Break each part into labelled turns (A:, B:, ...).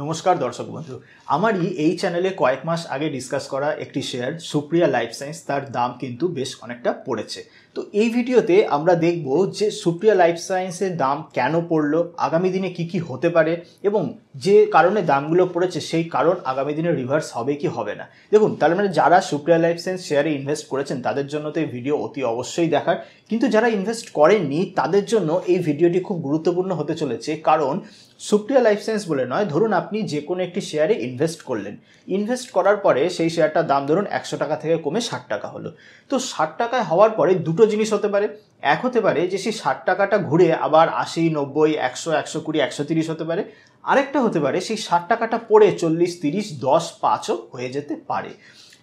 A: নমস্কার দর্শক বন্ধু আমারই এই চ্যানেলে কয়েক মাস আগে ডিসকাস করা একটি শেয়ার সুপ্রিয়া লাইফ সায়েন্স তার দাম কিন্তু বেশ অনেকটা পড়েছে তো এই ভিডিওতে আমরা দেখব যে সুপ্রিয়া লাইফ সায়েন্সের দাম কেন পড়লো আগামী দিনে কি কি হতে পারে এবং যে কারণে দামগুলো পড়েছে সেই কারণ আগামী দিনে রিভার্স হবে কি হবে না দেখুন তার মানে যারা সুপ্রিয়া লাইফ সায়েন্স শেয়ারে ইনভেস্ট করেছেন তাদের জন্য তো এই ভিডিও অতি অবশ্যই দেখার কিন্তু যারা ইনভেস্ট করেননি তাদের জন্য এই ভিডিওটি খুব গুরুত্বপূর্ণ হতে চলেছে কারণ সুপ্রিয়া লাইফ সায়েন্স বলে নয় ধরুন আপনি যে কোনো একটি শেয়ারে ইনভেস্ট করলেন ইনভেস্ট করার পরে সেই শেয়ারটার দাম ধরুন একশো টাকা থেকে কমে ষাট টাকা হলো তো ষাট টাকায় হওয়ার পরে দুটো জিনিস হতে পারে এক হতে পারে যে সেই ষাট টাকাটা ঘুরে আবার আশি নব্বই একশো একশো কুড়ি একশো তিরিশ হতে পারে আরেকটা হতে পারে সেই ষাট টাকাটা পড়ে চল্লিশ তিরিশ দশ পাঁচও হয়ে যেতে পারে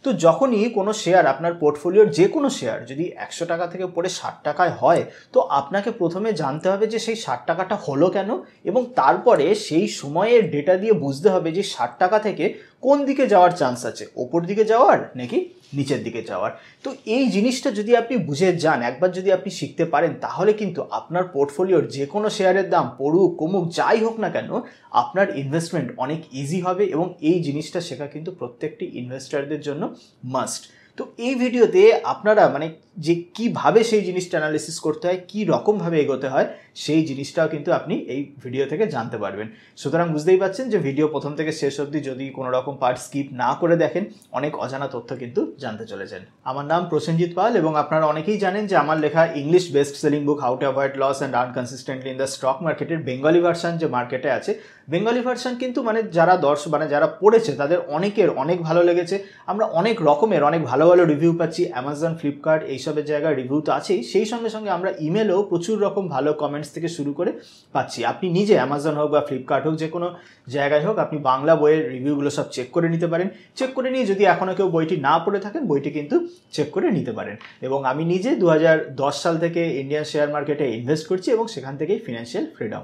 A: তো যখনই কোনো শেয়ার আপনার পোর্টফোলিওর যে কোনো শেয়ার যদি একশো টাকা থেকে পড়ে ষাট টাকায় হয় তো আপনাকে প্রথমে জানতে হবে যে সেই ষাট টাকাটা হলো কেন এবং তারপরে সেই সময়ের ডেটা দিয়ে বুঝতে হবে যে ষাট টাকা থেকে কোন দিকে যাওয়ার চান্স আছে ওপর দিকে যাওয়ার নাকি নিচের দিকে যাওয়ার তো এই জিনিসটা যদি আপনি বুঝে যান একবার যদি আপনি শিখতে পারেন তাহলে কিন্তু আপনার পোর্টফোলিওর যে কোনো শেয়ারের দাম পড়ুক কমুক যাই হোক না কেন আপনার ইনভেস্টমেন্ট অনেক ইজি হবে এবং এই জিনিসটা শেখা কিন্তু প্রত্যেকটি ইনভেস্টারদের জন্য মাস্ট তো এই ভিডিওতে আপনারা মানে যে কিভাবে সেই জিনিসটা অ্যানালিসিস করতে হয় কী রকমভাবে এগোতে হয় সেই জিনিসটাও কিন্তু আপনি এই ভিডিও থেকে জানতে পারবেন সুতরাং বুঝতেই পাচ্ছেন যে ভিডিও প্রথম থেকে শেষ অবধি যদি কোনো রকম পার্ট স্কিপ না করে দেখেন অনেক অজানা তথ্য কিন্তু জানতে চলেছেন আমার নাম প্রসেনজিৎ পাল এবং আপনারা অনেকেই জানেন যে আমার লেখা English best selling book how to avoid loss and earn consistently in the stock মার্কেটের বেঙ্গলি ভার্সান যে মার্কেটে আছে বেঙ্গলি ভার্সান কিন্তু মানে যারা দর্শ মানে যারা পড়েছে তাদের অনেকের অনেক ভালো লেগেছে আমরা অনেক রকমের অনেক ভালো ভালো রিভিউ পাচ্ছি অ্যামাজন ফ্লিপকার্ট এইসবের জায়গায় রিভিউ তো আছেই সেই সঙ্গে সঙ্গে আমরা ইমেলেও প্রচুর রকম ভালো কমেন্ট কমেন্টস থেকে শুরু করে পাচ্ছি আপনি নিজে অ্যামাজন হোক বা ফ্লিপকার্ট হোক যে কোনো জায়গায় হোক আপনি বাংলা বইয়ের রিভিউগুলো সব চেক করে নিতে পারেন চেক করে নিয়ে যদি এখনও কেউ বইটি না পড়ে থাকেন বইটি কিন্তু চেক করে নিতে পারেন এবং আমি নিজে দু সাল থেকে ইন্ডিয়ান শেয়ার মার্কেটে ইনভেস্ট করছি এবং সেখান থেকেই ফিনান্সিয়াল ফ্রিডম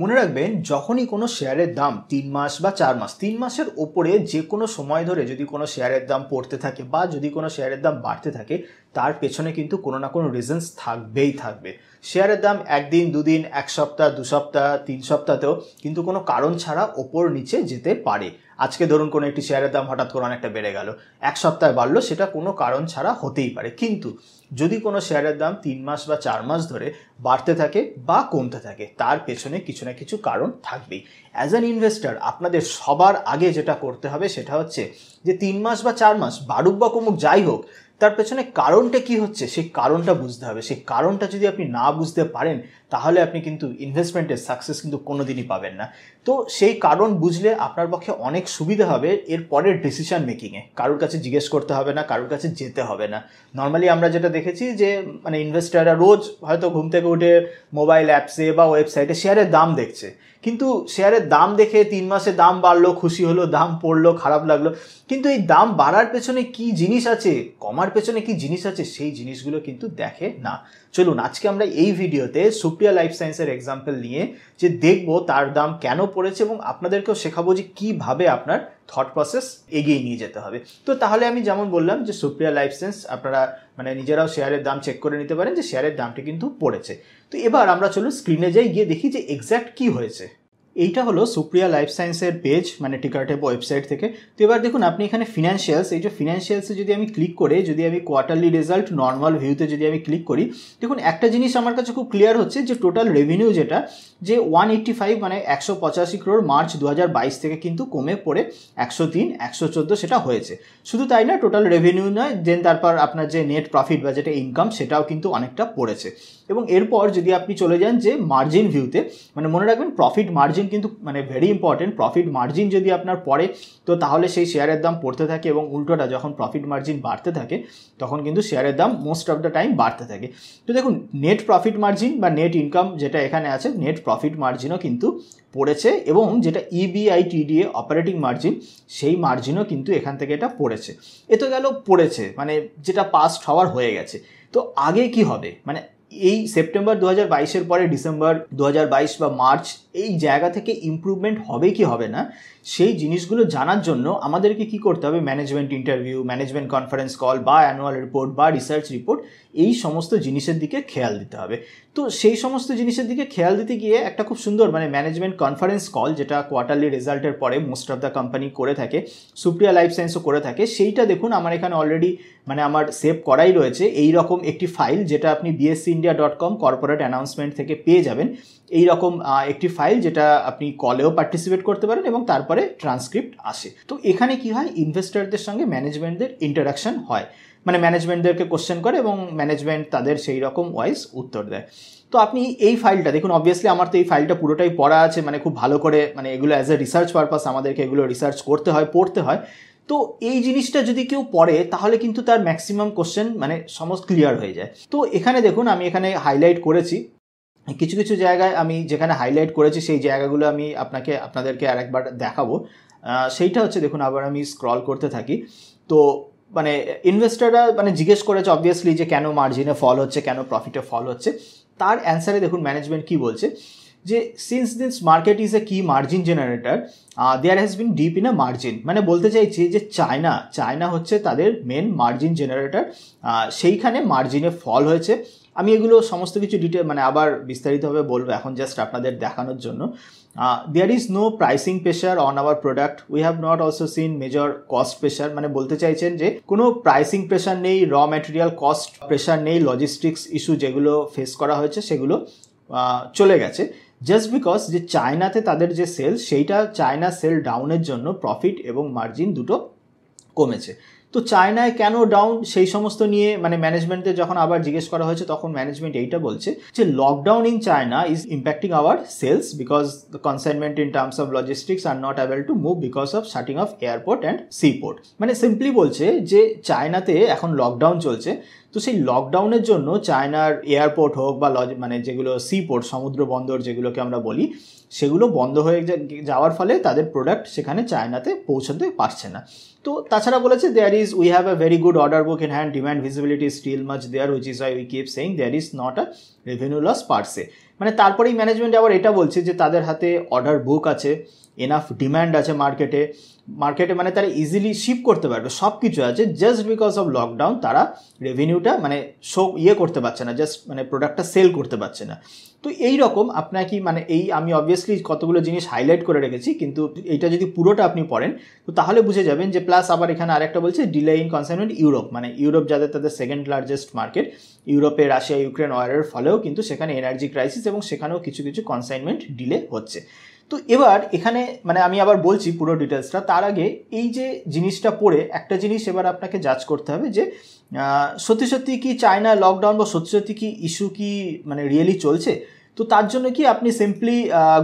A: মনে রাখবেন যখনই কোনো শেয়ারের দাম তিন মাস বা চার মাস তিন মাসের ওপরে যে কোনো সময় ধরে যদি কোনো শেয়ারের দাম পড়তে থাকে বা যদি কোনো শেয়ারের দাম বাড়তে থাকে তার পেছনে কিন্তু কোনো না কোনো রিজনস থাকবেই থাকবে শেয়ারের দাম একদিন দুদিন এক সপ্তাহ দু সপ্তাহ তিন সপ্তাহতেও কিন্তু কোনো কারণ ছাড়া ওপর নিচে যেতে পারে আজকে ধরুন কোনো একটি শেয়ারের দাম হঠাৎ করে অনেকটা বেড়ে গেল এক সপ্তাহে বাড়লো সেটা কোনো কারণ ছাড়া হতেই পারে কিন্তু যদি কোনো শেয়ারের দাম তিন মাস বা চার মাস ধরে বাড়তে থাকে বা কমতে থাকে তার পেছনে কিছু না কিছু কারণ থাকবেই অ্যাজ অ্যান ইনভেস্টার আপনাদের সবার আগে যেটা করতে হবে সেটা হচ্ছে যে তিন মাস বা চার মাস বাড়ুক বা কমুক যাই হোক তার পেছনে কারণটা কি হচ্ছে সেই কারণটা বুঝতে হবে সেই কারণটা যদি আপনি না বুঝতে পারেন তাহলে আপনি কিন্তু ইনভেস্টমেন্টের সাকসেস কিন্তু কোনো দিনই পাবেন না তো সেই কারণ বুঝলে আপনার পক্ষে অনেক সুবিধা হবে এর পরের ডিসিশন মেকিংয়ে কারোর কাছে জিজ্ঞেস করতে হবে না কারোর কাছে যেতে হবে না নর্মালি আমরা যেটা দেখেছি যে মানে ইনভেস্টাররা রোজ হয়তো ঘুম থেকে উঠে মোবাইল অ্যাপসে বা ওয়েবসাইটে শেয়ারের দাম দেখছে কিন্তু শেয়ারের দাম দেখে তিন মাসে দাম বাড়লো খুশি হলো দাম পড়লো খারাপ লাগলো কিন্তু এই দাম বাড়ার পেছনে কি জিনিস আছে কমার পেছনে কি জিনিস আছে সেই জিনিসগুলো কিন্তু দেখে না চলুন আজকে আমরা এই ভিডিওতে সুপ্রিম এসপিআর লাইফ সায়েন্সের এক্সাম্পল নিয়ে যে দেখব তার দাম কেন পড়েছে এবং আপনাদেরকেও শেখাবো যে কীভাবে আপনার থট প্রসেস এগিয়ে নিয়ে যেতে হবে তো তাহলে আমি যেমন বললাম যে সুপ্রিয়া লাইফ সায়েন্স আপনারা মানে নিজেরাও শেয়ারের দাম চেক করে নিতে পারেন যে শেয়ারের দামটি কিন্তু পড়েছে তো এবার আমরা চলুন স্ক্রিনে যাই গিয়ে দেখি যে এক্স্যাক্ট কী হয়েছে এইটা হলো সুপ্রিয়া লাইফ সায়েন্সের পেজ মানে টেপ ওয়েবসাইট থেকে তো এবার দেখুন আপনি এখানে ফিনান্সিয়ালস এই যে ফিনান্সিয়ালসে যদি আমি ক্লিক করে যদি আমি কোয়ার্টারলি রেজাল্ট নর্মাল ভিউতে যদি আমি ক্লিক করি দেখুন একটা জিনিস আমার কাছে খুব ক্লিয়ার হচ্ছে যে টোটাল রেভিনিউ যেটা যে ওয়ান এইট্টি ফাইভ মানে একশো পঁচাশি ক্রোর মার্চ দু বাইশ থেকে কিন্তু কমে পড়ে একশো তিন একশো চোদ্দো সেটা হয়েছে শুধু তাই না টোটাল রেভিনিউ নয় দেন তারপর আপনার যে নেট প্রফিট বা যেটা ইনকাম সেটাও কিন্তু অনেকটা পড়েছে এবং এরপর যদি আপনি চলে যান যে মার্জিন ভিউতে মানে মনে রাখবেন প্রফিট মার্জিন কিন্তু মানে ভেরি ইম্পর্টেন্ট প্রফিট মার্জিন যদি আপনার পড়ে তো তাহলে সেই শেয়ারের দাম পড়তে থাকে এবং উল্টোটা যখন প্রফিট মার্জিন বাড়তে থাকে তখন কিন্তু শেয়ারের দাম মোস্ট অফ দ্য টাইম বাড়তে থাকে তো দেখুন নেট প্রফিট মার্জিন বা নেট ইনকাম যেটা এখানে আছে নেট প্রফিট মার্জিনও কিন্তু পড়েছে এবং যেটা ইবিআইটিডিএ অপারেটিং মার্জিন সেই মার্জিনও কিন্তু এখান থেকে এটা পড়েছে এ তো গেল পড়েছে মানে যেটা পাস্ট হওয়ার হয়ে গেছে তো আগে কি হবে মানে এই সেপ্টেম্বর দু হাজার বাইশের পরে ডিসেম্বর দু হাজার বাইশ বা মার্চ এই জায়গা থেকে ইম্প্রুভমেন্ট হবে কি হবে না সেই জিনিসগুলো জানার জন্য আমাদেরকে কি করতে হবে management interview management conference call বা অ্যানুয়াল রিপোর্ট বা রিসার্চ রিপোর্ট এই সমস্ত জিনিসের দিকে খেয়াল দিতে হবে তো সেই সমস্ত জিনিসের দিকে খেয়াল দিতে গিয়ে একটা খুব সুন্দর মানে ম্যানেজমেন্ট কনফারেন্স কল যেটা কোয়ার্টারলি রেজাল্টের পরে মোস্ট অফ দ্য কোম্পানি করে থাকে সুপ্রিয়া লাইফ সায়েন্সও করে থাকে সেইটা দেখুন আমার এখানে অলরেডি মানে আমার সেভ করাই রয়েছে এই রকম একটি ফাইল যেটা আপনি BSE India dot com corporate announcement থেকে পেয়ে যাবেন এই রকম একটি ফাইল যেটা আপনি কলেও পার্টিসিপেট করতে পারেন এবং তারপরে ট্রান্সক্রিপ্ট আসে তো এখানে কি হয় ইনভেস্টারদের সঙ্গে ম্যানেজমেন্টদের ইন্টারাকশন হয় মানে ম্যানেজমেন্টদেরকে কোশ্চেন করে এবং ম্যানেজমেন্ট তাদের সেই রকম ওয়াইজ উত্তর দেয় তো আপনি এই ফাইলটা দেখুন অবভিয়াসলি আমার তো এই ফাইলটা পুরোটাই পড়া আছে মানে খুব ভালো করে মানে এগুলো অ্যাজ এ রিসার্চ পারপাস আমাদেরকে এগুলো রিসার্চ করতে হয় পড়তে হয় তো এই জিনিসটা যদি কেউ পড়ে তাহলে কিন্তু তার ম্যাক্সিমাম কোশ্চেন মানে সমস্ত ক্লিয়ার হয়ে যায় তো এখানে দেখুন আমি এখানে হাইলাইট করেছি কিছু কিছু জায়গায় আমি যেখানে হাইলাইট করেছি সেই জায়গাগুলো আমি আপনাকে আপনাদেরকে আরেকবার দেখাবো সেইটা হচ্ছে দেখুন আবার আমি স্ক্রল করতে থাকি তো মানে ইনভেস্টাররা মানে জিজ্ঞেস করেছে অবভিয়াসলি যে কেন মার্জিনে ফল হচ্ছে কেন প্রফিটে ফল হচ্ছে তার অ্যান্সারে দেখুন ম্যানেজমেন্ট কি বলছে যে since this market is a key margin generator there has been dip in a margin মানে বলতে চাইছি যে চায়না চায়না হচ্ছে তাদের মেন মার্জিন জেনারেটার সেইখানে মার্জিনে ফল হয়েছে আমি এগুলো সমস্ত কিছু ডিটেল মানে আবার বিস্তারিতভাবে বলবো এখন জাস্ট আপনাদের দেখানোর জন্য there is no pricing pressure on our product we have not also seen major cost pressure মানে বলতে চাইছেন যে কোনো প্রাইসিং প্রেশার নেই র ম্যাটেরিয়াল কস্ট প্রেশার নেই লজিস্টিক্স ইস্যু যেগুলো ফেস করা হয়েছে সেগুলো চলে গেছে জাস্ট বিকজ যে চায়নাতে তাদের যে সেল সেইটা চায়না সেল ডাউনের জন্য প্রফিট এবং মার্জিন দুটো কমেছে তো চায়নায় কেন ডাউন সেই সমস্ত নিয়ে মানে ম্যানেজমেন্টে যখন আবার জিজ্ঞেস করা হয়েছে তখন ম্যানেজমেন্ট এইটা বলছে যে lockdown in China is impacting our sales because the consignment in terms of logistics are not able to move because of shutting of airport and sea port মানে সিম্পলি বলছে যে চায়নাতে এখন লকডাউন চলছে তো সেই লকডাউনের জন্য চায়নার এয়ারপোর্ট হোক বা লজ মানে যেগুলো সি পোর্ট সমুদ্র বন্দর যেগুলোকে আমরা বলি সেগুলো বন্ধ হয়ে যাওয়ার ফলে তাদের প্রোডাক্ট সেখানে চায়নাতে পৌঁছাতে পারছে না তো তাছাড়া বলেছে there is we have a very good order book in hand demand visibility still much there which is I we keep saying there is not a revenue loss per se মানে তারপরেই ম্যানেজমেন্ট আবার এটা বলছে যে তাদের হাতে অর্ডার বুক আছে enough demand আছে মার্কেটে মার্কেটে মানে তারা ইজিলি শিপ করতে পারবে সব কিছু আছে জাস্ট বিকজ অফ লকডাউন তারা রেভিনিউটা মানে শো ইয়ে করতে পারছে না জাস্ট মানে প্রোডাক্টটা সেল করতে পারছে না তো এই রকম আপনাকে মানে এই আমি অবভিয়াসলি কতগুলো জিনিস হাইলাইট করে রেখেছি কিন্তু এটা যদি পুরোটা আপনি পড়েন তো তাহলে বুঝে যাবেন যে প্লাস আবার এখানে আরেকটা বলছে ডিলে ইন কনসাইনমেন্ট ইউরোপ মানে ইউরোপ যাদের তাদের সেকেন্ড লার্জেস্ট মার্কেট ইউরোপে রাশিয়া ইউক্রেন ওয়ারের ফলেও কিন্তু সেখানে এনার্জি ক্রাইসিস এবং সেখানেও কিছু কিছু কনসাইনমেন্ট ডিলে হচ্ছে তো এবার এখানে মানে আমি আবার বলছি পুরো ডিটেলসটা তার আগে এই যে জিনিসটা পড়ে একটা জিনিস এবার আপনাকে যাচ করতে হবে যে সত্যি সত্যি কি চায়না লকডাউন বা সত্যি সত্যি কি ইস্যু কি মানে রিয়েলি চলছে তো তার জন্য কি আপনি সিম্পলি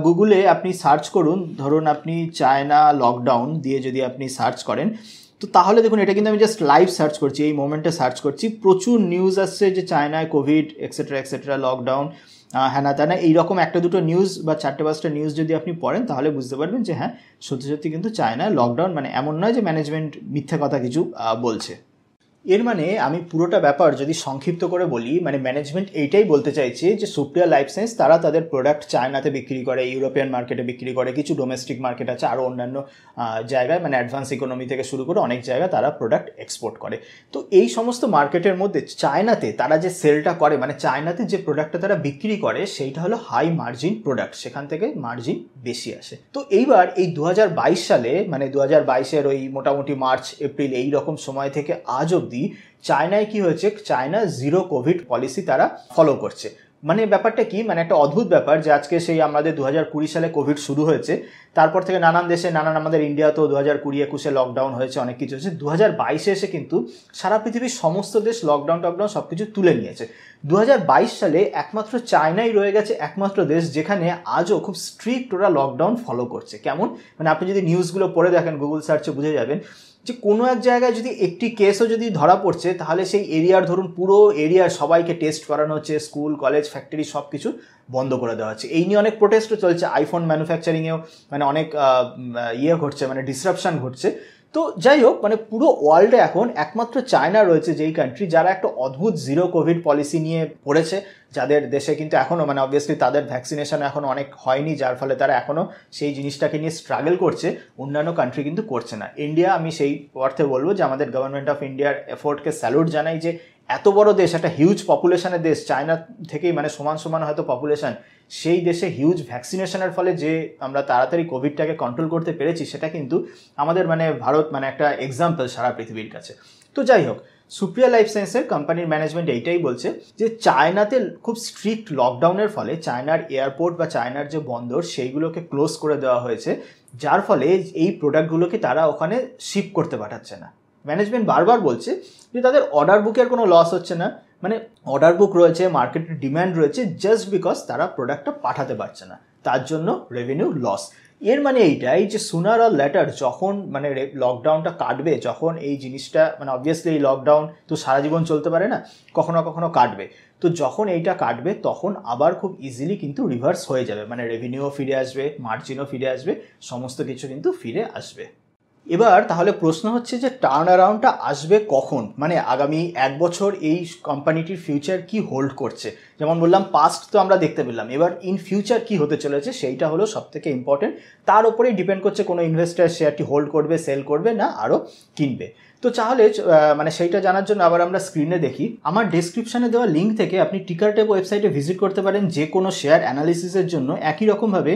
A: গুগলে আপনি সার্চ করুন ধরুন আপনি চায়না লকডাউন দিয়ে যদি আপনি সার্চ করেন তো তাহলে দেখুন এটা কিন্তু আমি জাস্ট লাইভ সার্চ করছি এই মোমেন্টে সার্চ করছি প্রচুর নিউজ আসছে যে চায়নায় কোভিড এক্সেট্রা এক্সেট্রা লকডাউন হ্যানা ত্যানা এইরকম একটা দুটো নিউজ বা চারটে পাঁচটা নিউজ যদি আপনি পড়েন তাহলে বুঝতে পারবেন যে হ্যাঁ সত্যি সত্যি কিন্তু চায়নায় লকডাউন মানে এমন নয় যে ম্যানেজমেন্ট মিথ্যা কথা কিছু বলছে এর মানে আমি পুরোটা ব্যাপার যদি সংক্ষিপ্ত করে বলি মানে ম্যানেজমেন্ট এইটাই বলতে চাইছে যে সুপ্রিয়া লাইফ সায়েন্স তারা তাদের প্রোডাক্ট চায়নাতে বিক্রি করে ইউরোপিয়ান মার্কেটে বিক্রি করে কিছু ডোমেস্টিক মার্কেট আছে আরও অন্যান্য জায়গায় মানে অ্যাডভান্স ইকোনমি থেকে শুরু করে অনেক জায়গায় তারা প্রোডাক্ট এক্সপোর্ট করে তো এই সমস্ত মার্কেটের মধ্যে চায়নাতে তারা যে সেলটা করে মানে চায়নাতে যে প্রোডাক্টটা তারা বিক্রি করে সেইটা হলো হাই মার্জিন প্রোডাক্ট সেখান থেকে মার্জিন বেশি আসে তো এইবার এই দু সালে মানে দু হাজার বাইশের ওই মোটামুটি মার্চ এপ্রিল এই রকম সময় থেকে আজ অবধি চায়নায় কি হয়েছে চায়না জিরো কোভিড পলিসি তারা ফলো করছে মানে ব্যাপারটা কি মানে একটা অদ্ভুত ব্যাপার যে আজকে সেই আমাদের দু সালে কোভিড শুরু হয়েছে তারপর থেকে নানান দেশে নানান আমাদের ইন্ডিয়াতেও দু হাজার কুড়ি একুশে লকডাউন হয়েছে অনেক কিছু হয়েছে দু হাজার বাইশে এসে কিন্তু সারা পৃথিবীর সমস্ত দেশ লকডাউন টকডাউন সব কিছু তুলে নিয়েছে দু সালে একমাত্র চায়নাই রয়ে গেছে একমাত্র দেশ যেখানে আজও খুব স্ট্রিক্ট ওরা লকডাউন ফলো করছে কেমন মানে আপনি যদি নিউজগুলো পড়ে দেখেন গুগল সার্চে বুঝে যাবেন যে কোনো এক জায়গায় যদি একটি কেসও যদি ধরা পড়ছে তাহলে সেই এরিয়ার ধরুন পুরো এরিয়ার সবাইকে টেস্ট করানো হচ্ছে স্কুল কলেজ ফ্যাক্টরি সব কিছু বন্ধ করে দেওয়া হচ্ছে এই নিয়ে অনেক প্রোটেস্টও চলছে আইফোন ম্যানুফ্যাকচারিংয়েও মানে অনেক ইয়ে ঘটছে মানে ডিসরাপশান ঘটছে তো যাই হোক মানে পুরো ওয়ার্ল্ডে এখন একমাত্র চায়না রয়েছে যেই কান্ট্রি যারা একটা অদ্ভুত জিরো কোভিড পলিসি নিয়ে পড়েছে যাদের দেশে কিন্তু এখনও মানে অবভিয়াসলি তাদের ভ্যাকসিনেশন এখন অনেক হয়নি যার ফলে তারা এখনও সেই জিনিসটাকে নিয়ে স্ট্রাগল করছে অন্যান্য কান্ট্রি কিন্তু করছে না ইন্ডিয়া আমি সেই অর্থে বলবো যে আমাদের গভর্নমেন্ট অফ ইন্ডিয়ার এফোর্টকে স্যালুট জানাই যে এত বড় দেশ একটা হিউজ পপুলেশনের দেশ চায়না থেকেই মানে সমান সমান হয়তো পপুলেশন সেই দেশে হিউজ ভ্যাকসিনেশনের ফলে যে আমরা তাড়াতাড়ি কোভিডটাকে কন্ট্রোল করতে পেরেছি সেটা কিন্তু আমাদের মানে ভারত মানে একটা এক্সাম্পল সারা পৃথিবীর কাছে তো যাই হোক সুপ্রিয়া লাইফ সায়েন্সের কোম্পানির ম্যানেজমেন্ট এইটাই বলছে যে চায়নাতে খুব স্ট্রিক্ট লকডাউনের ফলে চায়নার এয়ারপোর্ট বা চায়নার যে বন্দর সেইগুলোকে ক্লোজ করে দেওয়া হয়েছে যার ফলে এই প্রোডাক্টগুলোকে তারা ওখানে শিপ করতে পাঠাচ্ছে না ম্যানেজমেন্ট বারবার বলছে যে তাদের অর্ডার বুকের কোনো লস হচ্ছে না মানে অর্ডার বুক রয়েছে মার্কেটের ডিম্যান্ড রয়েছে জাস্ট বিকজ তারা প্রোডাক্টটা পাঠাতে পারছে না তার জন্য রেভিনিউ লস এর মানে এইটাই যে সুনার আর লেটার যখন মানে লকডাউনটা কাটবে যখন এই জিনিসটা মানে অবভিয়াসলি এই লকডাউন তো সারা জীবন চলতে পারে না কখনো কখনো কাটবে তো যখন এইটা কাটবে তখন আবার খুব ইজিলি কিন্তু রিভার্স হয়ে যাবে মানে রেভিনিউও ফিরে আসবে মার্জিনও ফিরে আসবে সমস্ত কিছু কিন্তু ফিরে আসবে এবার তাহলে প্রশ্ন হচ্ছে যে টার্ন অ্যারাউন্ডটা আসবে কখন মানে আগামী এক বছর এই কোম্পানিটির ফিউচার কি হোল্ড করছে যেমন বললাম পাস্ট তো আমরা দেখতে পেলাম এবার ইন ফিউচার কি হতে চলেছে সেইটা হলো সব থেকে ইম্পর্টেন্ট তার উপরেই ডিপেন্ড করছে কোনো ইনভেস্টার শেয়ারটি হোল্ড করবে সেল করবে না আরও কিনবে তো তাহলে মানে সেইটা জানার জন্য আবার আমরা স্ক্রিনে দেখি আমার ডেসক্রিপশানে দেওয়া লিঙ্ক থেকে আপনি টিকার টেপ ওয়েবসাইটে ভিজিট করতে পারেন যে কোনো শেয়ার অ্যানালিসিসের জন্য একই রকমভাবে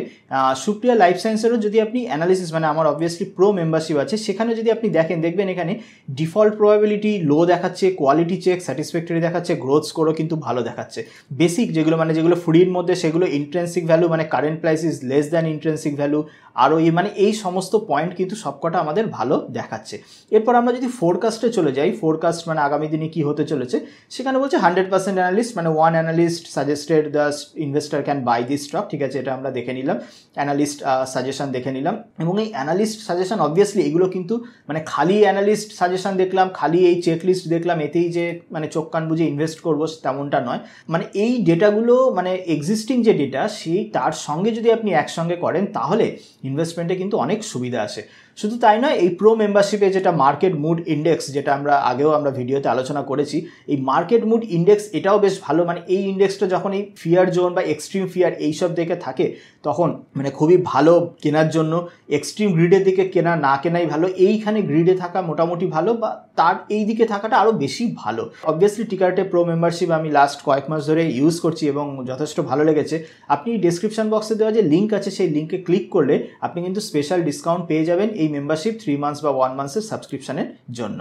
A: সুপ্রিয়া লাইফ সায়েন্সেরও যদি আপনি অ্যানালিসিস মানে আমার অবভিয়াসলি প্রো মেম্বারশিপ আছে সেখানে যদি আপনি দেখেন দেখবেন এখানে ডিফল্ট প্রবাবিলিটি লো দেখাচ্ছে কোয়ালিটি চেক স্যাটিসফ্যাক্টরি দেখাচ্ছে গ্রোথ স্কোরও কিন্তু ভালো দেখাচ্ছে বেসিক যেগুলো মানে যেগুলো ফ্রির মধ্যে সেগুলো ইন্ট্রেন্সিক ভ্যালু মানে current price is less than intrinsic value আরও এই মানে এই সমস্ত পয়েন্ট কিন্তু সবকটা আমাদের ভালো দেখাচ্ছে এরপর আমরা যদি ফোরকাস্টে চলে যাই ফোরকাস্ট মানে আগামী দিনে কী হতে চলেছে সেখানে বলছে হান্ড্রেড পার্সেন্ট অ্যানালিস্ট মানে one analyst suggested the investor can buy this stock ঠিক আছে এটা আমরা দেখে নিলাম অ্যানালিস্ট সাজেশন দেখে নিলাম এবং এই অ্যানালিস্ট সাজেশন অবভিয়াসলি এগুলো কিন্তু মানে খালি অ্যানালিস্ট সাজেশন দেখলাম খালি এই চেকলিস্ট দেখলাম এতেই যে মানে চোখ কান বুঝে ইনভেস্ট করবো তেমনটা নয় মানে এই ডেটাগুলো মানে এক্সিস্টিং যে ডেটা সেই তার সঙ্গে যদি আপনি একসঙ্গে করেন তাহলে ইনভেস্টমেন্টে কিন্তু অনেক সুবিধা আছে শুধু তাই নয় এই প্রো মেম্বারশিপে যেটা মার্কেট মুড ইন্ডেক্স যেটা আমরা আগেও আমরা ভিডিওতে আলোচনা করেছি এই মার্কেট মুড ইন্ডেক্স এটাও বেশ ভালো মানে এই ইন্ডেক্সটা যখন এই ফিয়ার জোন বা এক্সট্রিম ফিয়ার এইসব দেখে থাকে তখন মানে খুবই ভালো কেনার জন্য এক্সট্রিম গ্রিডের দিকে কেনা না কেনাই ভালো এইখানে গ্রিডে থাকা মোটামুটি ভালো বা তার এই দিকে থাকাটা আরও বেশি ভালো অবভিয়াসলি টিকারটে প্রো মেম্বারশিপ আমি লাস্ট কয়েক মাস ধরে ইউজ করছি এবং যথেষ্ট ভালো লেগেছে আপনি ডিসক্রিপশন বক্সে দেওয়া যে লিঙ্ক আছে সেই লিঙ্কে ক্লিক করলে আপনি কিন্তু স্পেশাল ডিসকাউন্ট পেয়ে যাবেন এই মেম্বারশিপ থ্রি মান্থস বা ওয়ান মান্থসের সাবস্ক্রিপশানের জন্য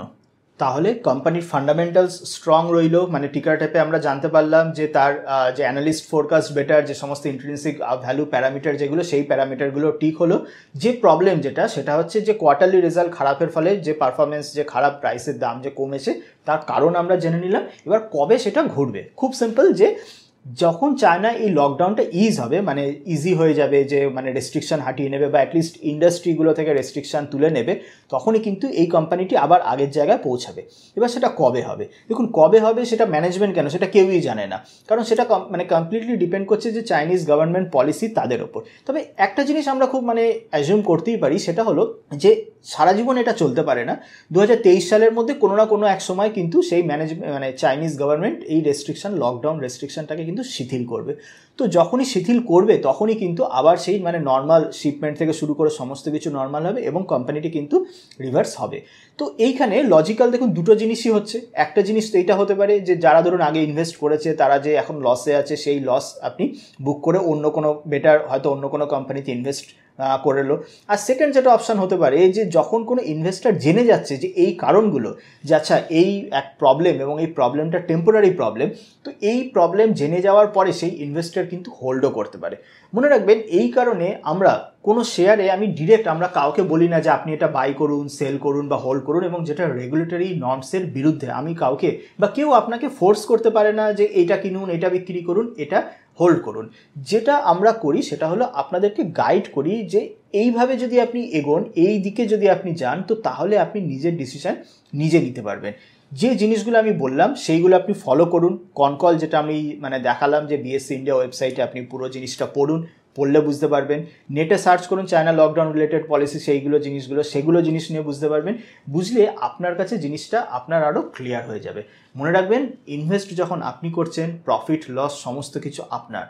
A: তাহলে কোম্পানির ফান্ডামেন্টালস স্ট্রং রইল মানে টিকার টাইপে আমরা জানতে পারলাম যে তার যে অ্যানালিস্ট ফোরকাস্ট বেটার যে সমস্ত ইন্ট্রেন্সিক ভ্যালু প্যারামিটার যেগুলো সেই প্যারামিটারগুলো ঠিক হলো যে প্রবলেম যেটা সেটা হচ্ছে যে কোয়ার্টারলি রেজাল্ট খারাপের ফলে যে পারফরমেন্স যে খারাপ প্রাইসের দাম যে কমেছে তার কারণ আমরা জেনে নিলাম এবার কবে সেটা ঘটবে খুব সিম্পল যে যখন চায়না এই লকডাউনটা ইজ হবে মানে ইজি হয়ে যাবে যে মানে রেস্ট্রিকশন হাঁটিয়ে নেবে বা অ্যাটলিস্ট ইন্ডাস্ট্রিগুলো থেকে রেস্ট্রিকশন তুলে নেবে তখনই কিন্তু এই কোম্পানিটি আবার আগের জায়গায় পৌঁছাবে এবার সেটা কবে হবে দেখুন কবে হবে সেটা ম্যানেজমেন্ট কেন সেটা কেউই জানে না কারণ সেটা মানে কমপ্লিটলি ডিপেন্ড করছে যে চাইনিজ গভর্নমেন্ট পলিসি তাদের ওপর তবে একটা জিনিস আমরা খুব মানে অ্যাজিউম করতেই পারি সেটা হলো যে সারা জীবন এটা চলতে পারে না দু সালের মধ্যে কোনো না কোনো এক সময় কিন্তু সেই ম্যানেজ মানে চাইনিজ গভর্নমেন্ট এই রেস্ট্রিকশন লকডাউন রেস্ট্রিকশনটাকে কিন্তু শিথিল করবে তো যখনই শিথিল করবে তখনই কিন্তু আবার সেই মানে নর্মাল শিপমেন্ট থেকে শুরু করে সমস্ত কিছু নর্মাল হবে এবং কোম্পানিটি কিন্তু রিভার্স হবে তো এইখানে লজিক্যাল দেখুন দুটো জিনিসই হচ্ছে একটা জিনিস তো এইটা হতে পারে যে যারা ধরুন আগে ইনভেস্ট করেছে তারা যে এখন লসে আছে সেই লস আপনি বুক করে অন্য কোনো বেটার হয়তো অন্য কোনো কোম্পানিতে ইনভেস্ট করলো আর সেকেন্ড যেটা অপশান হতে পারে যে যখন কোনো ইনভেস্টার জেনে যাচ্ছে যে এই কারণগুলো যে আচ্ছা এই এক প্রবলেম এবং এই প্রবলেমটা টেম্পোরারি প্রবলেম তো এই প্রবলেম জেনে যাওয়ার পরে সেই ইনভেস্টার কিন্তু হোল্ডও করতে পারে মনে রাখবেন এই কারণে আমরা কোনো শেয়ারে আমি ডিরেক্ট আমরা কাউকে বলি না যে আপনি এটা বাই করুন সেল করুন বা হোল্ড করুন এবং যেটা রেগুলেটরি নর্মসের বিরুদ্ধে আমি কাউকে বা কেউ আপনাকে ফোর্স করতে পারে না যে এটা কিনুন এটা বিক্রি করুন এটা হোল্ড করুন যেটা আমরা করি সেটা হলো আপনাদেরকে গাইড করি যে এইভাবে যদি আপনি এগোন এই দিকে যদি আপনি যান তো তাহলে আপনি নিজের ডিসিশান নিজে নিতে পারবেন যে জিনিসগুলো আমি বললাম সেইগুলো আপনি ফলো করুন কনকল যেটা আমি মানে দেখালাম যে বিএসসি ইন্ডিয়া ওয়েবসাইটে আপনি পুরো জিনিসটা পড়ুন পড়লে বুঝতে পারবেন নেটে সার্চ করুন চায়না লকডাউন রিলেটেড পলিসি সেইগুলো জিনিসগুলো সেগুলো জিনিস নিয়ে বুঝতে পারবেন বুঝলে আপনার কাছে জিনিসটা আপনার আরও ক্লিয়ার হয়ে যাবে মনে রাখবেন ইনভেস্ট যখন আপনি করছেন প্রফিট লস সমস্ত কিছু আপনার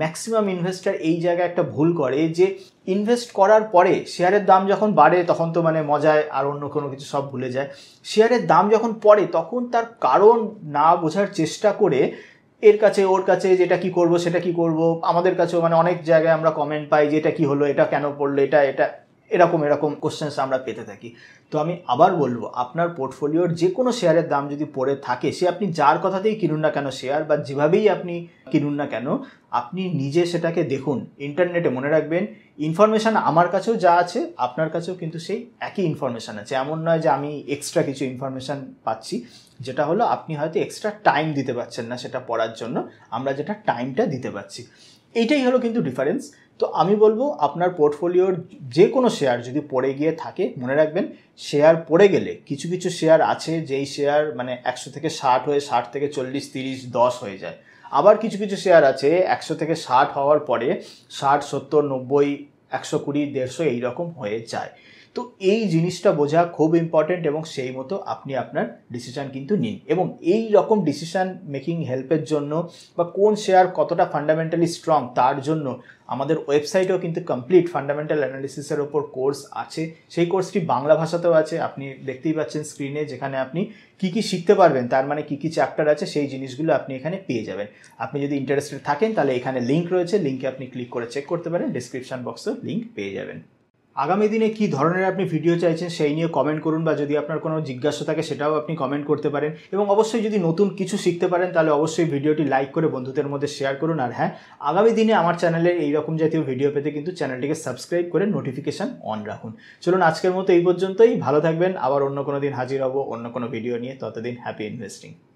A: ম্যাক্সিমাম ইনভেস্টার এই জায়গায় একটা ভুল করে যে ইনভেস্ট করার পরে শেয়ারের দাম যখন বাড়ে তখন তো মানে মজায় আর অন্য কোনো কিছু সব ভুলে যায় শেয়ারের দাম যখন পড়ে তখন তার কারণ না বোঝার চেষ্টা করে এর কাছে ওর কাছে যেটা কি করব সেটা কি করব আমাদের কাছেও মানে অনেক জায়গায় আমরা কমেন্ট পাই যে এটা কী হলো এটা কেন পড়লো এটা এটা এরকম এরকম কোশ্চেন্স আমরা পেতে থাকি তো আমি আবার বলবো আপনার পোর্টফোলিওর যে কোনো শেয়ারের দাম যদি পড়ে থাকে সে আপনি যার কথাতেই কিনুন না কেন শেয়ার বা যেভাবেই আপনি কিনুন না কেন আপনি নিজে সেটাকে দেখুন ইন্টারনেটে মনে রাখবেন ইনফরমেশান আমার কাছেও যা আছে আপনার কাছেও কিন্তু সেই একই ইনফরমেশান আছে এমন নয় যে আমি এক্সট্রা কিছু ইনফরমেশান পাচ্ছি যেটা হলো আপনি হয়তো এক্সট্রা টাইম দিতে পারছেন না সেটা পড়ার জন্য আমরা যেটা টাইমটা দিতে পারছি এইটাই হলো কিন্তু ডিফারেন্স তো আমি বলবো আপনার পোর্টফোলিওর যে কোনো শেয়ার যদি পড়ে গিয়ে থাকে মনে রাখবেন শেয়ার পড়ে গেলে কিছু কিছু শেয়ার আছে যেই শেয়ার মানে একশো থেকে ষাট হয়ে ষাট থেকে চল্লিশ তিরিশ দশ হয়ে যায় আবার কিছু কিছু শেয়ার আছে একশো থেকে ষাট হওয়ার পরে ষাট সত্তর নব্বই একশো কুড়ি দেড়শো এইরকম হয়ে যায় তো এই জিনিসটা বোঝা খুব ইম্পর্টেন্ট এবং সেই মতো আপনি আপনার ডিসিশান কিন্তু নিন এবং এই রকম ডিসিশান মেকিং হেল্পের জন্য বা কোন শেয়ার কতটা ফান্ডামেন্টালি স্ট্রং তার জন্য আমাদের ওয়েবসাইটেও কিন্তু কমপ্লিট ফান্ডামেন্টাল অ্যানালিসিসের ওপর কোর্স আছে সেই কোর্সটি বাংলা ভাষাতেও আছে আপনি দেখতেই পাচ্ছেন স্ক্রিনে যেখানে আপনি কি কি শিখতে পারবেন তার মানে কি কি চ্যাপ্টার আছে সেই জিনিসগুলো আপনি এখানে পেয়ে যাবেন আপনি যদি ইন্টারেস্টেড থাকেন তাহলে এখানে লিঙ্ক রয়েছে লিঙ্কে আপনি ক্লিক করে চেক করতে পারেন ডিসক্রিপশান বক্সেও লিঙ্ক পেয়ে যাবেন আগামী দিনে কি ধরনের আপনি ভিডিও চাইছেন সেই নিয়ে কমেন্ট করুন বা যদি আপনার কোনো জিজ্ঞাসা থাকে সেটাও আপনি কমেন্ট করতে পারেন এবং অবশ্যই যদি নতুন কিছু শিখতে পারেন তাহলে অবশ্যই ভিডিওটি লাইক করে বন্ধুদের মধ্যে শেয়ার করুন আর হ্যাঁ আগামী দিনে আমার চ্যানেলের এইরকম জাতীয় ভিডিও পেতে কিন্তু চ্যানেলটিকে সাবস্ক্রাইব করে নোটিফিকেশান অন রাখুন চলুন আজকের মতো এই পর্যন্তই ভালো থাকবেন আবার অন্য কোনো দিন হাজির হব অন্য কোনো ভিডিও নিয়ে ততদিন হ্যাপি ইনভেস্টিং